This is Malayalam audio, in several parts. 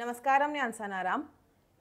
നമസ്കാരം ഞാൻ സനാറാം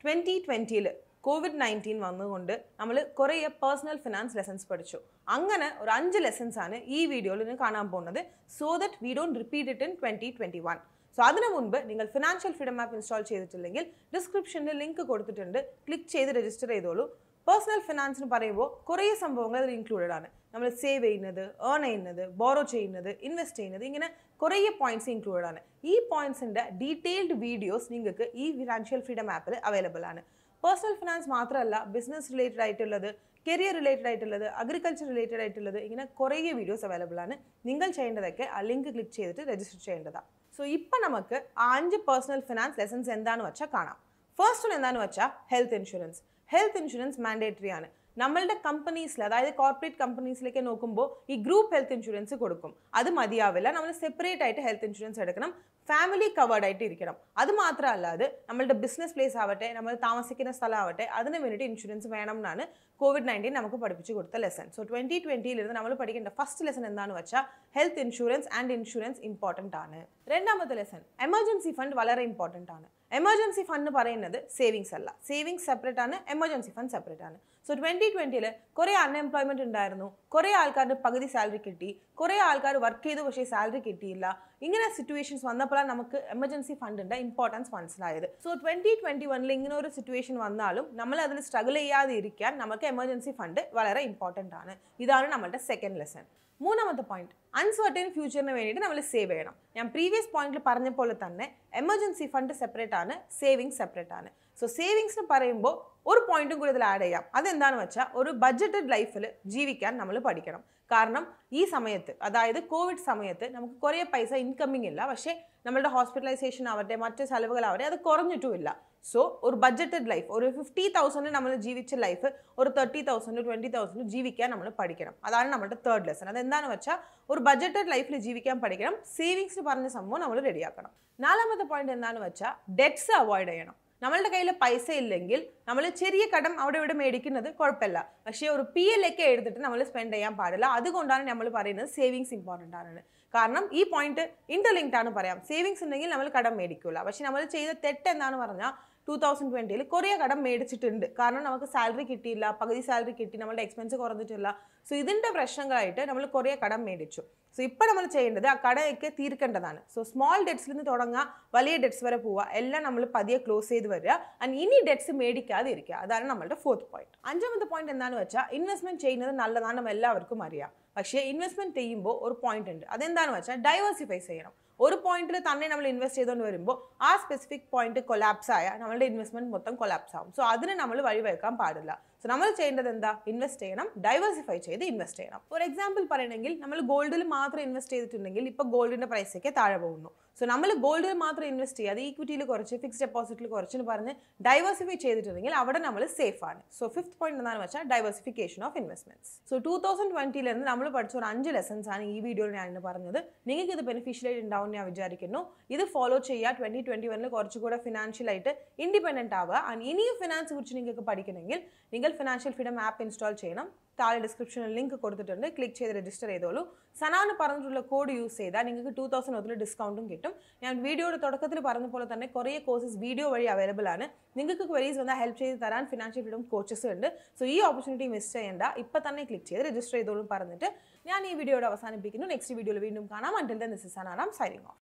ട്വൻറ്റി ട്വൻറ്റിയിൽ കോവിഡ് നയൻറ്റീൻ വന്നുകൊണ്ട് നമ്മൾ കുറേ പേഴ്സണൽ ഫിനാൻസ് ലെസൻസ് പഠിച്ചു അങ്ങനെ ഒരു അഞ്ച് ലെസൺസ് ആണ് ഈ വീഡിയോയിൽ നിന്ന് കാണാൻ പോകുന്നത് so that we don't repeat it in twenty twenty one so അതിനു മുൻപ് നിങ്ങൾ ഫിനാൻഷ്യൽ ഫ്രീഡം ആപ്പ് ഇൻസ്റ്റാൾ ചെയ്തിട്ടില്ലെങ്കിൽ ഡിസ്ക്രിപ്ഷനിൽ ലിങ്ക് കൊടുത്തിട്ടുണ്ട് ക്ലിക്ക് ചെയ്ത് രജിസ്റ്റർ ചെയ്തോളൂ പേഴ്സണൽ ഫിനാൻസ് എന്ന് പറയുമ്പോൾ കുറേ സംഭവങ്ങൾ അതിൽ ഇൻക്ലൂഡഡ് ആണ് നമ്മൾ സേവ് ചെയ്യുന്നത് ഏൺ ചെയ്യുന്നത് ബോറോ ചെയ്യുന്നത് ഇൻവെസ്റ്റ് ചെയ്യുന്നത് ഇങ്ങനെ കുറേ പോയിന്റ്സ് ഇൻക്ലൂഡഡ് ആണ് ഈ പോയിന്റ്സിൻ്റെ ഡീറ്റെയിൽഡ് വീഡിയോസ് നിങ്ങൾക്ക് ഈ ഫിനാൻഷ്യൽ ഫ്രീഡം ആപ്പിൽ അവൈലബിൾ ആണ് പേഴ്സണൽ ഫിനാൻസ് മാത്രമല്ല ബിസിനസ് റിലേറ്റഡ് ആയിട്ടുള്ളത് കരിയർ റിലേറ്റഡ് ആയിട്ടുള്ളത് അഗ്രികൾച്ചർ റിലേറ്റഡ് ആയിട്ടുള്ളത് ഇങ്ങനെ കുറേ വീഡിയോസ് അവൈലബിൾ ആണ് നിങ്ങൾ ചെയ്യേണ്ടതൊക്കെ ആ ലിങ്ക് ക്ലിക്ക് ചെയ്തിട്ട് രജിസ്റ്റർ ചെയ്യേണ്ടതാണ് സോ ഇപ്പം നമുക്ക് ആ അഞ്ച് പേഴ്സണൽ ഫിനാൻസ് ലെസൻസ് എന്താണെന്ന് വെച്ചാൽ കാണാം ഫസ്റ്റ് വൺ എന്താണെന്ന് വെച്ചാൽ health insurance health insurance mandatory ആണ് നമ്മളുടെ കമ്പനീസിൽ അതായത് കോർപ്പറേറ്റ് കമ്പനീസിലേക്ക് നോക്കുമ്പോൾ ഈ ഗ്രൂപ്പ് ഹെൽത്ത് ഇൻഷുറൻസ് കൊടുക്കും അത് മതിയാവില്ല നമ്മൾ സെപ്പറേറ്റ് ആയിട്ട് ഹെൽത്ത് ഇൻഷുറൻസ് എടുക്കണം ഫാമിലി കവേർഡ് ആയിട്ട് ഇരിക്കണം അത് മാത്രമല്ലാതെ നമ്മളുടെ ബിസിനസ് പ്ലേസ് ആവട്ടെ നമ്മൾ താമസിക്കുന്ന സ്ഥലമാവട്ടെ അതിന് വേണ്ടിയിട്ട് ഇൻഷുറൻസ് വേണം എന്നാണ് കോവിഡ് നയൻറ്റീൻ നമുക്ക് പഠിപ്പിച്ചു കൊടുത്ത ലെസൺ സോ ട്വൻറ്റി ട്വൻറ്റിയിലിരുന്ന് നമ്മൾ പഠിക്കേണ്ട ഫസ്റ്റ് ലെസൺ എന്താണെന്ന് വെച്ചാൽ health insurance and insurance important ആണ് രണ്ടാമത്തെ ലെസൺ എമർജൻസി ഫണ്ട് വളരെ ഇമ്പോർട്ടൻ്റ് ആണ് എമർജൻസി ഫണ്ട് എന്ന് പറയുന്നത് സേവിങ്സ് അല്ല സേവിങ്സ് സെപ്പറേറ്റ് ആണ് എമർജൻസി ഫണ്ട് സെപ്പറേറ്റ് ആണ് സോ ട്വൻറ്റി ട്വൻറ്റിയിൽ കുറേ അൺഎംപ്ലോയ്മെൻറ്റ് ഉണ്ടായിരുന്നു കുറേ ആൾക്കാരുടെ പകുതി സാലറി കിട്ടി കുറേ ആൾക്കാർ വർക്ക് ചെയ്തു പക്ഷേ സാലറി കിട്ടിയില്ല ഇങ്ങനെ സിറ്റുവേഷൻസ് വന്നപ്പോഴാണ് നമുക്ക് എമർജൻസി ഫണ്ടിൻ്റെ ഇമ്പോർട്ടൻസ് മനസ്സിലായത് സോ ട്വൻറ്റി ട്വൻറ്റി വണ്ണിൽ ഇങ്ങനെ ഒരു സിറ്റുവേഷൻ വന്നാലും നമ്മൾ അതിൽ സ്ട്രഗിൾ ചെയ്യാതെ ഇരിക്കാൻ നമുക്ക് എമർജൻസി ഫണ്ട് വളരെ ഇമ്പോർട്ടൻ്റ് ആണ് ഇതാണ് നമ്മളുടെ സെക്കൻഡ് ലെസൺ മൂന്നാമത്തെ പോയിന്റ് അൺസർട്ടൈൻ ഫ്യൂച്ചറിന് വേണ്ടിയിട്ട് നമ്മൾ സേവ് ചെയ്യണം ഞാൻ പ്രീവിയസ് പോയിന്റിൽ പറഞ്ഞ പോലെ തന്നെ എമർജൻസി ഫണ്ട് സെപ്പറേറ്റ് ആണ് സേവിങ്സ് സെപ്പറേറ്റ് ആണ് സോ സേവിങ്സ് എന്ന് പറയുമ്പോൾ ഒരു പോയിന്റും കൂടി ഇതിൽ ആഡ് ചെയ്യാം അതെന്താണെന്ന് വെച്ചാൽ ഒരു ബഡ്ജറ്റഡ് ലൈഫിൽ ജീവിക്കാൻ നമ്മൾ പഠിക്കണം കാരണം ഈ സമയത്ത് അതായത് കോവിഡ് സമയത്ത് നമുക്ക് കുറേ പൈസ ഇൻകമ്മിങ് ഇല്ല പക്ഷേ നമ്മളുടെ ഹോസ്പിറ്റലൈസേഷൻ ആവട്ടെ മറ്റ് ചെലവുകളാവട്ടെ അത് കുറഞ്ഞിട്ടുമില്ല സോ ഒരു ബഡ്ജറ്റഡ് ലൈഫ് ഒരു ഫിഫ്റ്റി തൗസൻഡ് നമ്മൾ ജീവിച്ച ലൈഫ് ഒരു തേർട്ടി തൗസൻഡ് ട്വൻറ്റി തൗസൻഡ് ജീവിക്കാൻ നമ്മൾ പഠിക്കണം അതാണ് നമ്മുടെ തേർഡ് ലെസൺ അതെന്താണെന്ന് വെച്ചാൽ ഒരു ബഡ്ജറ്റഡ് ലൈഫിൽ ജീവിക്കാൻ പഠിക്കണം സേവിങ്സ് പറഞ്ഞ സംഭവം നമ്മൾ റെഡിയാക്കണം നാലാമത്തെ പോയിന്റ് എന്താണെന്ന് വെച്ചാൽ ഡെറ്റ്സ് അവോയ്ഡ് ചെയ്യണം നമ്മളുടെ കയ്യിൽ പൈസ ഇല്ലെങ്കിൽ നമ്മൾ ചെറിയ കടം അവിടെ ഇവിടെ മേടിക്കുന്നത് കുഴപ്പമില്ല പക്ഷേ ഒരു പി എൽ ഒക്കെ എടുത്തിട്ട് നമ്മൾ സ്പെൻഡ് ചെയ്യാൻ പാടില്ല അതുകൊണ്ടാണ് നമ്മൾ പറയുന്നത് സേവിങ്സ് ഇമ്പോർട്ടൻ്റ് ആണ് കാരണം ഈ പോയിന്റ് ഇന്റർലിങ്ക്ഡ് ആണ് പറയാം സേവിങ്സ് ഉണ്ടെങ്കിൽ നമ്മൾ കടം മേടിക്കില്ല പക്ഷെ നമ്മൾ ചെയ്ത തെറ്റ് എന്താണ് പറഞ്ഞാൽ ടു തൗസൻഡ് ട്വൻറ്റിയിൽ കുറേ കടം മേടിച്ചിട്ടുണ്ട് കാരണം നമുക്ക് സാലറി കിട്ടിയില്ല പകുതി സാലറി കിട്ടി നമ്മളുടെ എക്സ്പെൻസ് കുറഞ്ഞിട്ടില്ല സോ ഇതിൻ്റെ പ്രശ്നങ്ങളായിട്ട് നമ്മൾ കുറേ കടം മേടിച്ചു സോ ഇപ്പം നമ്മൾ ചെയ്യേണ്ടത് ആ കടയൊക്കെ തീർക്കേണ്ടതാണ് സോ സ്മോൾ ഡെറ്റ്സിൽ നിന്ന് തുടങ്ങുക വലിയ ഡെറ്റ്സ് വരെ പോവുക എല്ലാം നമ്മൾ പതിയെ ക്ലോസ് ചെയ്ത് വരിക ആൻഡ് ഇനി ഡെറ്റ്സ് മേടിക്കാതെ ഇരിക്കുക അതാണ് നമ്മളുടെ ഫോർത്ത് പോയിന്റ് അഞ്ചാമത്തെ പോയിന്റ് എന്താണെന്ന് വെച്ചാൽ ഇൻവെസ്റ്റ്മെന്റ് ചെയ്യുന്നത് നല്ലതാണ് എല്ലാവർക്കും അറിയാം പക്ഷേ ഇൻവെസ്റ്റ്മെന്റ് ചെയ്യുമ്പോൾ ഒരു പോയിന്റ് ഉണ്ട് അതെന്താണെന്ന് വെച്ചാൽ ഡൈവേഴ്സിഫൈ ചെയ്യണം ഒരു പോയിന്റിൽ തന്നെ നമ്മൾ ഇൻവെസ്റ്റ് ചെയ്തുകൊണ്ട് വരുമ്പോൾ ആ സ്പെസിഫിക് പോയിന്റ് കൊലാപ്സ് ആയ നമ്മളുടെ ഇൻവെസ്റ്റ്മെന്റ് മൊത്തം കൊലാപ്സ് ആവും സോ അതിന് നമ്മൾ വഴിവെക്കാൻ പാടില്ല നമ്മൾ ചെയ്യേണ്ടത് എന്താ ഇൻവെസ്റ്റ് ചെയ്യണം ഡൈവേഴ്സിഫൈ ചെയ്ത് ഇൻവെസ്റ്റ് ചെയ്യണം ഫോർ എക്സാമ്പിൾ പറയണമെങ്കിൽ നമ്മൾ ഗോൾഡിൽ മാത്രം ഇൻവെസ്റ്റ് ചെയ്തിട്ടുണ്ടെങ്കിൽ ഇപ്പോൾ ഗോൾഡിൻ്റെ പ്രൈസൊക്കെ താഴെ പോകുന്നു സോ നമ്മൾ ഗോൾഡിൽ മാത്രം ഇൻവെസ്റ്റ് ചെയ്യാതെ ഈക്വിറ്റിയിൽ കുറച്ച് ഫിക്സ് ഡെപ്പോസിറ്റിൽ കുറച്ചെന്ന് പറഞ്ഞ് ഡൈവേഴ്സിഫൈ ചെയ്തിട്ടുണ്ടെങ്കിൽ അവിടെ നമ്മൾ സേഫ് ആണ് സോ ഫിഫ്ത് പോയിന്റ് എന്താണെന്ന് വെച്ചാൽ diversification of investments so two thousand ട്വന്റിയിലിരുന്ന് നമ്മൾ പഠിച്ച ഒരു അഞ്ച് ലെസൺസ് ആണ് ഈ വീഡിയോയിൽ ഞാൻ പറഞ്ഞത് നിങ്ങൾക്ക് ഇത് ബെനിഫിഷ്യലായിട്ട് ഉണ്ടാവും ഞാൻ വിചാരിക്കുന്നു ഇത് ഫോളോ ചെയ്യുക ട്വന്റി ട്വന്റി വണ്ണിൽ കുറച്ചുകൂടെ ഫിനാൻഷ്യലായിട്ട് ഇൻഡിപെൻഡന്റ് ആവുക ആൻഡ് ഇനിയും ഫിനാൻസ് കുറിച്ച് നിങ്ങൾക്ക് പഠിക്കണമെങ്കിൽ നിങ്ങൾ ഫിനാൻഷ്യൽ ഫ്രീഡം ആപ്പ് ഇൻസ്റ്റാൾ ചെയ്യണം താഴെ ഡിസ്ക്രിപ്ഷനിൽ ലിങ്ക് കൊടുത്തിട്ടുണ്ട് ക്ലിക്ക് ചെയ്ത് രജിസ്റ്റർ ചെയ്തോളൂ സനാന്ന് പറഞ്ഞിട്ടുള്ള കോഡ് യൂസ് ചെയ്താൽ നിങ്ങൾക്ക് ടൂ തൗസൻഡ് മുതൽ ഡിസ്കൗണ്ടും കിട്ടും ഞാൻ വീഡിയോയുടെ തുടക്കത്തിൽ പറഞ്ഞ പോലെ തന്നെ കുറേ കോഴ്സസ് വീഡിയോ വഴി അവൈലബിൾ ആണ് നിങ്ങൾക്ക് ക്വരീസ് വന്നാൽ ഹെൽപ്പ് ചെയ്ത് തരാൻ ഫിനാൻഷ്യൽ ഫ്രീഡം കോച്ചസ് ഉണ്ട് സോ ഈ ഓപ്പർച്യൂണിറ്റി മിസ് ചെയ്യേണ്ട ഇപ്പം തന്നെ ക്ലിക്ക് ചെയ്ത് രജിസ്റ്റർ ചെയ്തോളും പറഞ്ഞിട്ട് ഞാൻ ഈ വീഡിയോയുടെ അവസാനിപ്പിക്കുന്നു നെക്സ്റ്റ് വീഡിയോയിൽ വീണ്ടും കാണാം until this is Sanaram signing of